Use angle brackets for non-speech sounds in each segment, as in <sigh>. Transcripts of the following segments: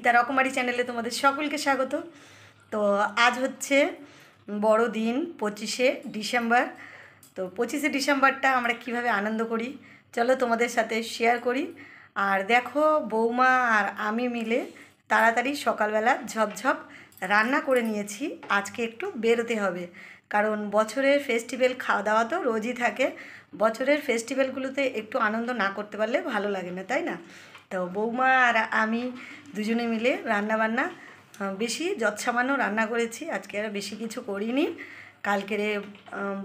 গীতা রকমারি চ্যানেলে তোমাদের সকলকে স্বাগত তো আজ হচ্ছে বড় দিন পঁচিশে ডিসেম্বর তো পঁচিশে ডিসেম্বরটা আমরা কিভাবে আনন্দ করি চলো তোমাদের সাথে শেয়ার করি আর দেখো বৌমা আর আমি মিলে তাড়াতাড়ি সকালবেলা ঝপঝপ রান্না করে নিয়েছি আজকে একটু বেরোতে হবে কারণ বছরের ফেস্টিভ্যাল খাওয়া দাওয়া তো রোজই থাকে বছরের ফেস্টিভ্যালগুলোতে একটু আনন্দ না করতে পারলে ভালো লাগে না তাই না তো বৌমা আর আমি দুজনে মিলে রান্নাবান্না বেশি যৎসামান্য রান্না করেছি আজকে আর বেশি কিছু করিনি কালকেরে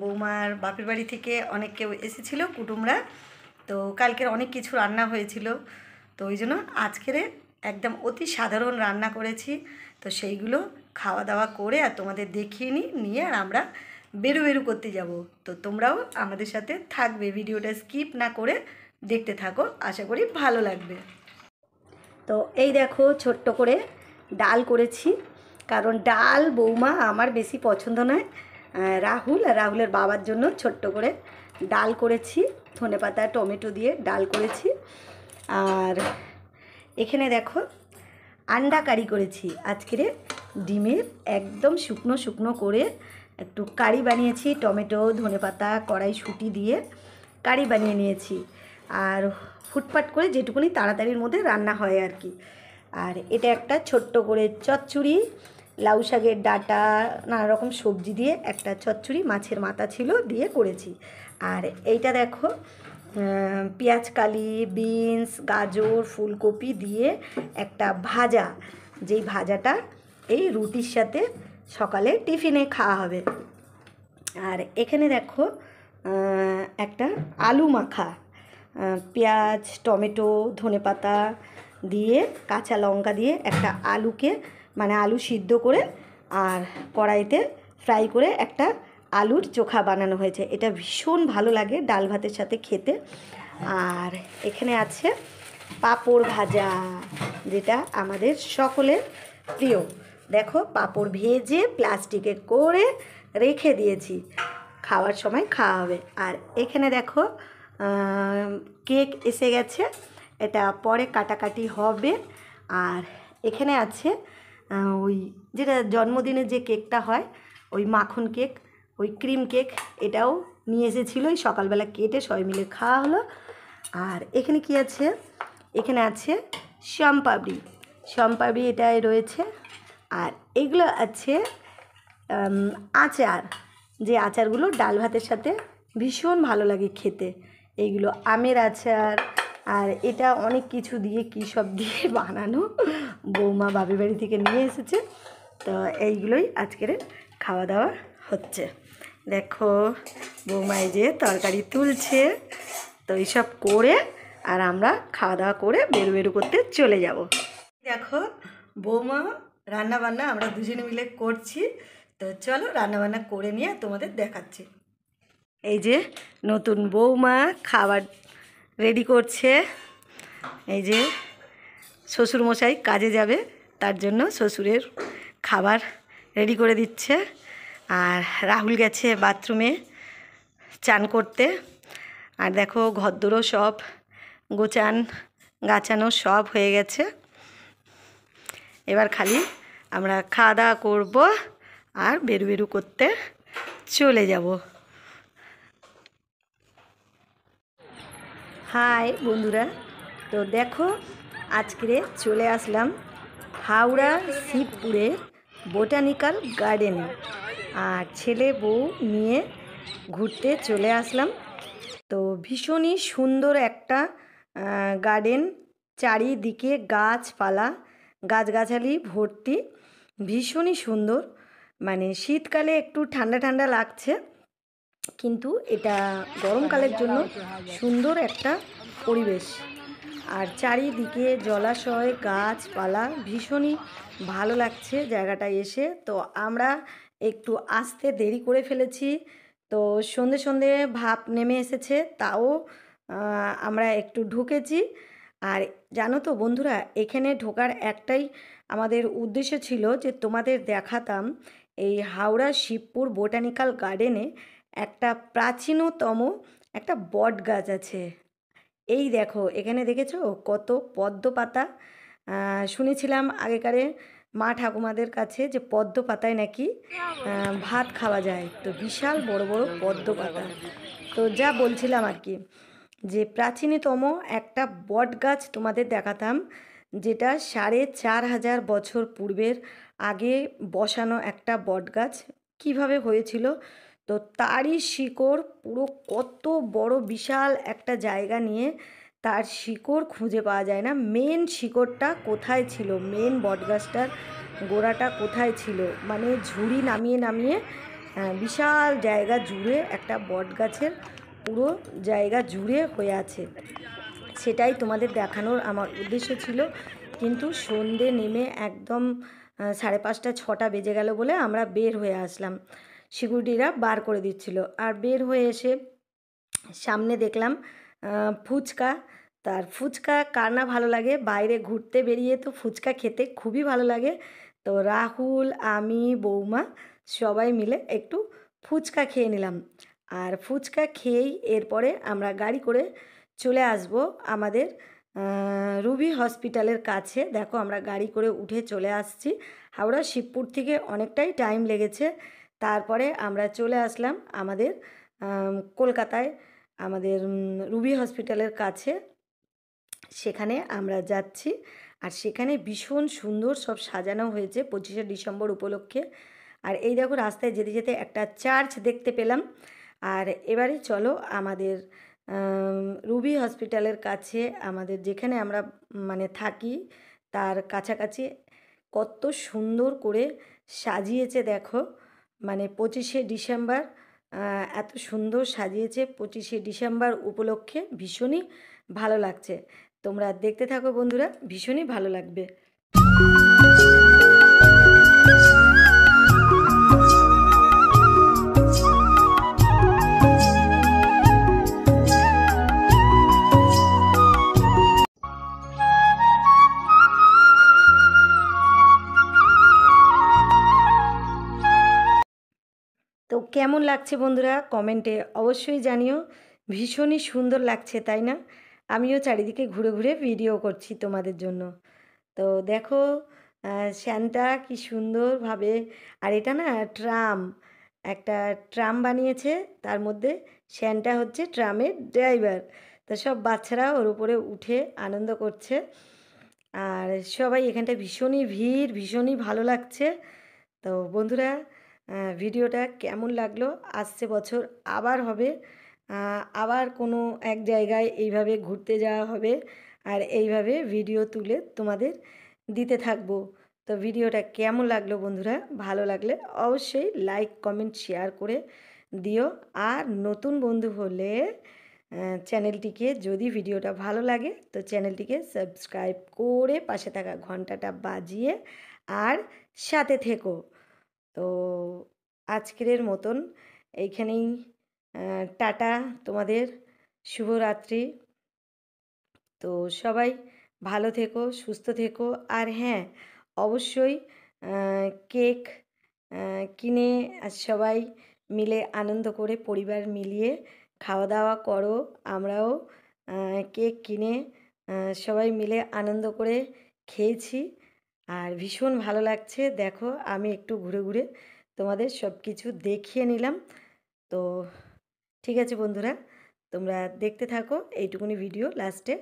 বৌমার বাপের বাড়ি থেকে অনেক কেউ এসেছিলো কুটুমরা তো কালকের অনেক কিছু রান্না হয়েছিল তো ওই জন্য আজকেরে একদম অতি সাধারণ রান্না করেছি তো সেইগুলো খাওয়া দাওয়া করে আর তোমাদের দেখিয়ে নিই নিয়ে আর আমরা বেরু বেরু করতে যাব তো তোমরাও আমাদের সাথে থাকবে ভিডিওটা স্কিপ না করে দেখতে থাকো আশা করি ভালো লাগবে তো এই দেখো ছোট্ট করে ডাল করেছি কারণ ডাল বৌমা আমার বেশি পছন্দ নয় রাহুল আর রাহুলের বাবার জন্য ছোট্ট করে ডাল করেছি ধনে পাতা টমেটো দিয়ে ডাল করেছি আর এখানে দেখো আন্ডা কারি করেছি আজকের ডিমের একদম শুকনো শুকনো করে একটু কারি বানিয়েছি টমেটো ধনে পাতা কড়াইশুঁটি দিয়ে কারি বানিয়ে নিয়েছি আর ফুটপাট করে যেটুকুনি তাড়াতাড়ির মধ্যে রান্না হয় আর কি আর এটা একটা ছোট্ট করে চচ্চড়ি লাউ শাকের ডাটা নানা রকম সবজি দিয়ে একটা চচ্চড়ি মাছের মাথা ছিল দিয়ে করেছি আর এইটা দেখো পেঁয়াজ কালি বিনস গাজর ফুলকপি দিয়ে একটা ভাজা যেই ভাজাটা এই রুটির সাথে সকালে টিফিনে খাওয়া হবে আর এখানে দেখো একটা আলু মাখা পেঁয়াজ টমেটো ধনে পাতা দিয়ে কাঁচা লঙ্কা দিয়ে একটা আলুকে মানে আলু সিদ্ধ করে আর কড়াইতে ফ্রাই করে একটা আলুর চোখা বানানো হয়েছে এটা ভীষণ ভালো লাগে ডাল ভাতের সাথে খেতে আর এখানে আছে পাঁপড় ভাজা যেটা আমাদের সকলের প্রিয় দেখো পাঁপড় ভেজে প্লাস্টিকে করে রেখে দিয়েছি খাওয়ার সময় খাওয়া হবে আর এখানে দেখো কেক এসে গেছে এটা পরে কাটাকাটি হবে আর এখানে আছে ওই যেটা জন্মদিনে যে কেকটা হয় ওই মাখন কেক ওই ক্রিম কেক এটাও নিয়ে এসেছিলো ওই সকালবেলা কেটে সবাই মিলে খাওয়া হলো আর এখানে কি আছে এখানে আছে শম্পাবড়ি শম্পাবড়ি এটাই রয়েছে আর এগুলো আছে আচার যে আচারগুলো ডাল ভাতের সাথে ভীষণ ভালো লাগে খেতে এইগুলো আমের আচার আর এটা অনেক কিছু দিয়ে কী সব দিয়ে <laughs> বানানো বৌমা বাবি বাড়ি থেকে নিয়ে এসেছে তো এইগুলোই আজকের খাওয়া দাওয়া হচ্ছে দেখো বৌমায় যে তরকারি তুলছে তো এইসব করে আর আমরা খাওয়া দাওয়া করে বেরু বেরু করতে চলে যাব দেখো বৌমা রান্না বান্না আমরা দুজনে মিলে করছি তো চলো রান্না বান্না করে নিয়ে তোমাদের দেখাচ্ছি এই যে নতুন বৌমা খাবার রেডি করছে এই যে শ্বশুরমশাই কাজে যাবে তার জন্য শ্বশুরের খাবার রেডি করে দিচ্ছে আর রাহুল গেছে বাথরুমে চান করতে আর দেখো ঘরদোরও সব গোচান গাছানো সব হয়ে গেছে এবার খালি আমরা খাওয়া দাওয়া করবো আর বেরু বেরু করতে চলে যাব হাই বন্ধুরা তো দেখো আজকে চলে আসলাম হাওড়া শিবপুরে বোটানিক্যাল গার্ডেনে আর ছেলে বউ নিয়ে ঘুরতে চলে আসলাম তো ভীষণই সুন্দর একটা গার্ডেন চারিদিকে গাছপালা গাছগাছালি ভর্তি ভীষণই সুন্দর মানে শীতকালে একটু ঠান্ডা ঠান্ডা লাগছে কিন্তু এটা গরমকালের জন্য সুন্দর একটা পরিবেশ আর চারিদিকে জলাশয় গাছপালা ভীষণই ভালো লাগছে জায়গাটা এসে তো আমরা একটু আসতে দেরি করে ফেলেছি তো সন্ধে সন্ধে ভাব নেমে এসেছে তাও আমরা একটু ঢুকেছি আর জানো তো বন্ধুরা এখানে ঢোকার একটাই আমাদের উদ্দেশ্য ছিল যে তোমাদের দেখাতাম এই হাওড়া শিবপুর বোটানিক্যাল গার্ডেনে একটা প্রাচীনতম একটা বট গাছ আছে এই দেখো এখানে দেখেছো কত পদ্ম পাতা শুনেছিলাম আগেকারে মা ঠাকুমাদের কাছে যে পদ্ম পাতায় নাকি ভাত খাওয়া যায় তো বিশাল বড় বড় পদ্ম পাতা তো যা বলছিলাম আর কি যে প্রাচীনতম একটা বট গাছ তোমাদের দেখাতাম যেটা সাড়ে চার হাজার বছর পূর্বের আগে বসানো একটা বট গাছ কীভাবে হয়েছিল তো তারই শিকড় পুরো কত বড় বিশাল একটা জায়গা নিয়ে তার শিকড় খুঁজে পাওয়া যায় না মেন শিকড়টা কোথায় ছিল মেন বটগাছটার গোড়াটা কোথায় ছিল মানে ঝুড়ি নামিয়ে নামিয়ে বিশাল জায়গা জুড়ে একটা বটগাছের পুরো জায়গা জুড়ে হয়ে আছে সেটাই তোমাদের দেখানোর আমার উদ্দেশ্য ছিল কিন্তু সন্ধে নেমে একদম সাড়ে পাঁচটা ছটা বেজে গেল বলে আমরা বের হয়ে আসলাম সিকিউরিটিরা বার করে দিচ্ছিল আর বের হয়ে এসে সামনে দেখলাম ফুচকা তার ফুচকা কার না ভালো লাগে বাইরে ঘুরতে বেরিয়ে তো ফুচকা খেতে খুবই ভালো লাগে তো রাহুল আমি বৌমা সবাই মিলে একটু ফুচকা খেয়ে নিলাম আর ফুচকা খেয়েই এরপরে আমরা গাড়ি করে চলে আসব আমাদের রুবি হসপিটালের কাছে দেখো আমরা গাড়ি করে উঠে চলে আসছি হাওড়া শিবপুর থেকে অনেকটাই টাইম লেগেছে তারপরে আমরা চলে আসলাম আমাদের কলকাতায় আমাদের রুবি হসপিটালের কাছে সেখানে আমরা যাচ্ছি আর সেখানে ভীষণ সুন্দর সব সাজানো হয়েছে পঁচিশে ডিসেম্বর উপলক্ষে আর এই দেখো রাস্তায় যেতে যেতে একটা চার্চ দেখতে পেলাম আর এবারে চলো আমাদের রুবি হসপিটালের কাছে আমাদের যেখানে আমরা মানে থাকি তার কাছাকাছি কত সুন্দর করে সাজিয়েছে দেখো মানে পঁচিশে ডিসেম্বর এত সুন্দর সাজিয়েছে পঁচিশে ডিসেম্বর উপলক্ষে ভীষণই ভালো লাগছে তোমরা দেখতে থাকো বন্ধুরা ভীষণই ভালো লাগবে কেমন লাগছে বন্ধুরা কমেন্টে অবশ্যই জানিও ভীষণই সুন্দর লাগছে তাই না আমিও চারিদিকে ঘুরে ঘুরে ভিডিও করছি তোমাদের জন্য তো দেখো শ্যানটা কি সুন্দরভাবে আর এটা না ট্রাম একটা ট্রাম বানিয়েছে তার মধ্যে শ্যানটা হচ্ছে ট্রামের ড্রাইভার তো সব বাচ্চারা ওর উপরে উঠে আনন্দ করছে আর সবাই এখানটা ভীষণই ভিড় ভীষণই ভালো লাগছে তো বন্ধুরা ভিডিওটা কেমন লাগলো আসছে বছর আবার হবে আবার কোনো এক জায়গায় এইভাবে ঘুরতে যাওয়া হবে আর এইভাবে ভিডিও তুলে তোমাদের দিতে থাকবো তো ভিডিওটা কেমন লাগলো বন্ধুরা ভালো লাগলে অবশ্যই লাইক কমেন্ট শেয়ার করে দিও আর নতুন বন্ধু হলে চ্যানেলটিকে যদি ভিডিওটা ভালো লাগে তো চ্যানেলটিকে সাবস্ক্রাইব করে পাশে থাকা ঘন্টাটা বাজিয়ে আর সাথে থেকো তো আজকের মতন এইখানেই টাটা তোমাদের শুভরাত্রি তো সবাই ভালো থেকো সুস্থ থেকো আর হ্যাঁ অবশ্যই কেক কিনে সবাই মিলে আনন্দ করে পরিবার মিলিয়ে খাওয়া দাওয়া করো আমরাও কেক কিনে সবাই মিলে আনন্দ করে খেয়েছি আর ভীষণ ভালো লাগছে দেখো আমি একটু ঘুরে ঘুরে তোমাদের সব কিছু দেখিয়ে নিলাম তো ঠিক আছে বন্ধুরা তোমরা দেখতে থাকো এইটুকুনি ভিডিও লাস্টে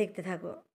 দেখতে থাকো